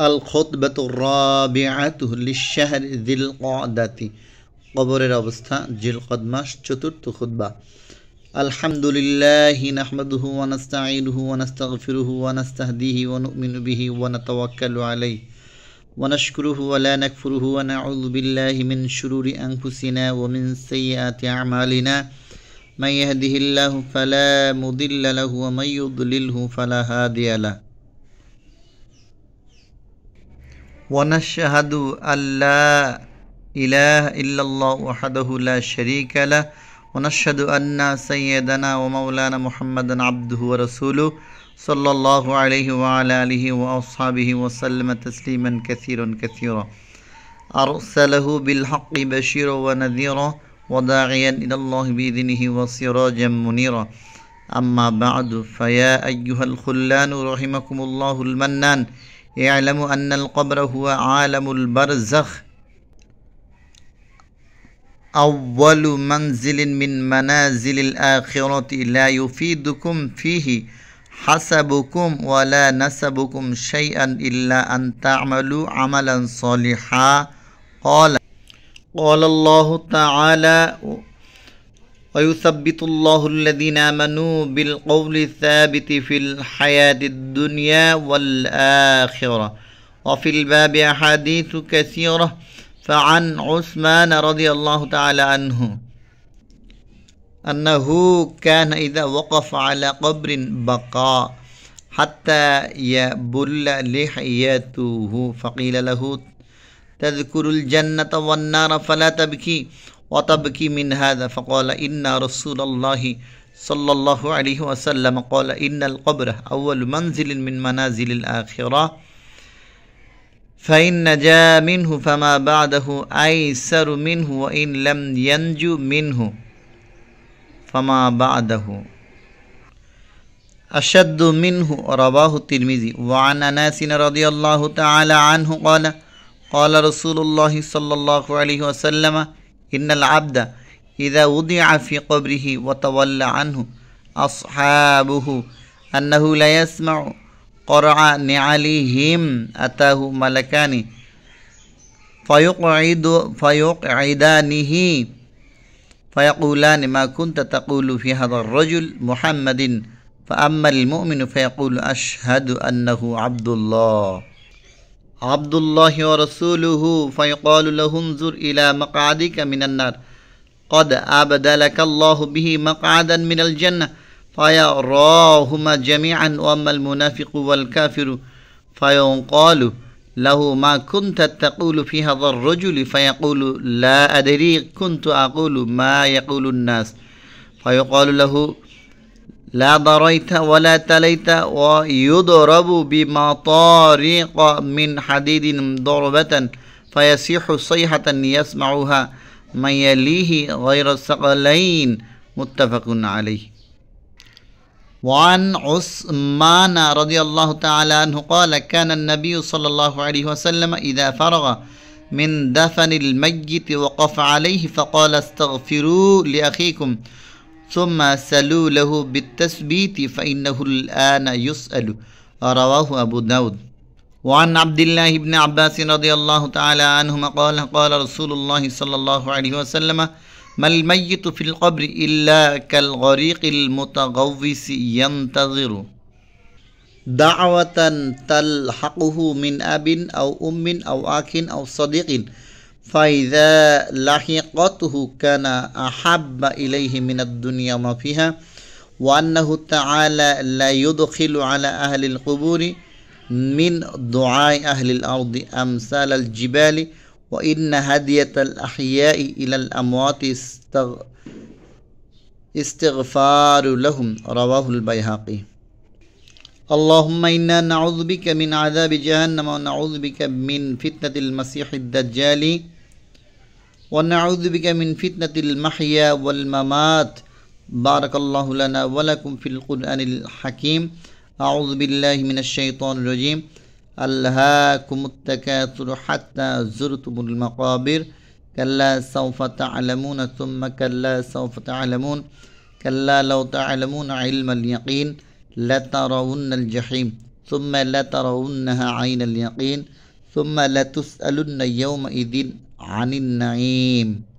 الخطبة الرابعة للشهر ذي القعدة قبر ربستا جل قدماش چطر خطبة الحمد لله نحمده ونستعينه ونستغفره ونستهديه ونؤمن به ونتوكل عليه ونشكره ولا نكفره ونعوذ بالله من شرور أنفسنا ومن سيئات أعمالنا من يهده الله فلا مضل له ومن يضلله فلا هادي له ونشهد أن لا إله إلا الله وحده لا شريك له ونشهد أن سيدنا ومولانا محمدا عبده ورسوله صلى الله عليه وعلى آله وأصحابه وسلم تسليما كثيرا كثيرا أرسله بالحق بشيرا ونذيرا وداعيا إلى الله بإذنه وسراجا منيرا أما بعد فيا أيها الخلان رحمكم الله المنان اعلم أن القبر هو عالم البرزخ أول منزل من منازل الآخرة لا يفيدكم فيه حسبكم ولا نسبكم شيئا إلا أن تعملوا عملا صالحا قال قال الله تعالى ويثبت الله الذين امنوا بالقول الثابت في الحياه الدنيا والاخره وفي الباب احاديث كثيره فعن عثمان رضي الله تعالى عنه انه كان اذا وقف على قبر بقى حتى يبل لحيته فقيل له تذكر الجنه والنار فلا تبكي وتبكي من هذا فقال إن رسول الله صلى الله عليه وسلم قال إن القبر أول منزل من منازل الآخرة فإن نجا منه فما بعده أيسر منه وإن لم ينجو منه فما بعده أشد منه رواه الترمذي وعن أنس رضي الله تعالى عنه قال قال رسول الله صلى الله عليه وسلم إن العبد إذا وضع في قبره وتولى عنه أصحابه أنه لا يسمع قرع نعليهم أتاه ملكان فيقعد فيقعدانه فيقولان ما كنت تقول في هذا الرجل محمد فأما المؤمن فيقول أشهد أنه عبد الله عبد الله ورسوله فيقال له انظر إلى مقعدك من النار قد أبد لك الله به مقعدا من الجنة فيراهما جميعا وأما المنافق والكافر فيقال له ما كنت تقول في هذا الرجل فيقول لا أدري كنت أقول ما يقول الناس فيقال له لا ضريت ولا تليت ويضرب بمطارق من حديد ضربة فيصيح صيحة يسمعها من يليه غير الثقلين متفق عليه وعن عثمان رضي الله تعالى عنه قال كان النبي صلى الله عليه وسلم إذا فرغ من دفن الميت وقف عليه فقال استغفروا لأخيكم ثم سلوا له بالتثبيت فإنه الآن يسأل رواه أبو داود وعن عبد الله بن عباس رضي الله تعالى عنهما قال قال رسول الله صلى الله عليه وسلم ما الميت في القبر إلا كالغريق المتغوص ينتظر دعوة تلحقه من أب أو أم أو أخ أو صديق فإذا لحقته كان أحب إليه من الدنيا ما فيها وأنه تعالى لا يدخل على أهل القبور من دعاء أهل الأرض أمثال الجبال وإن هدية الأحياء إلى الأموات استغفار لهم رواه البيهقي اللهم إنا نعوذ بك من عذاب جهنم ونعوذ بك من فتنة المسيح الدجال ونعوذ بك من فتنة المحيا والممات بارك الله لنا ولكم في القرآن الحكيم أعوذ بالله من الشيطان الرجيم ألهاكم التكاثر حتى زرتم المقابر كلا سوف تعلمون ثم كلا سوف تعلمون كلا لو تعلمون علم اليقين لترون الجحيم ثم لترونها عين اليقين ثم لتسألن يومئذ عن النعيم